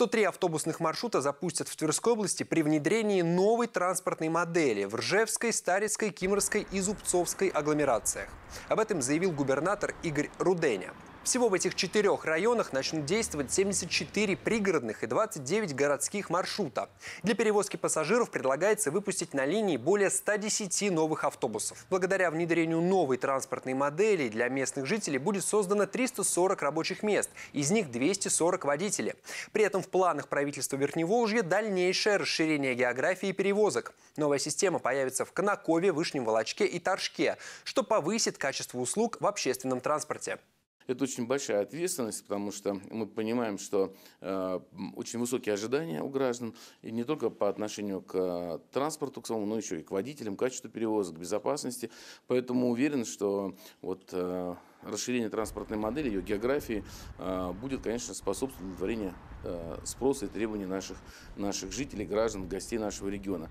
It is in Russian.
103 автобусных маршрута запустят в Тверской области при внедрении новой транспортной модели в Ржевской, Старицкой, Кимрской и Зубцовской агломерациях. Об этом заявил губернатор Игорь Руденя. Всего в этих четырех районах начнут действовать 74 пригородных и 29 городских маршрута. Для перевозки пассажиров предлагается выпустить на линии более 110 новых автобусов. Благодаря внедрению новой транспортной модели для местных жителей будет создано 340 рабочих мест, из них 240 водителей. При этом в планах правительства Верхневолжья дальнейшее расширение географии перевозок. Новая система появится в Конакове, Вышнем Волочке и Торжке, что повысит качество услуг в общественном транспорте. Это очень большая ответственность, потому что мы понимаем, что э, очень высокие ожидания у граждан, и не только по отношению к э, транспорту, к самому, но еще и к водителям, к качеству перевозок, к безопасности. Поэтому уверен, что вот э, расширение транспортной модели, ее географии э, будет, конечно, способствовать удовлетворению э, спроса и требований наших, наших жителей, граждан, гостей нашего региона.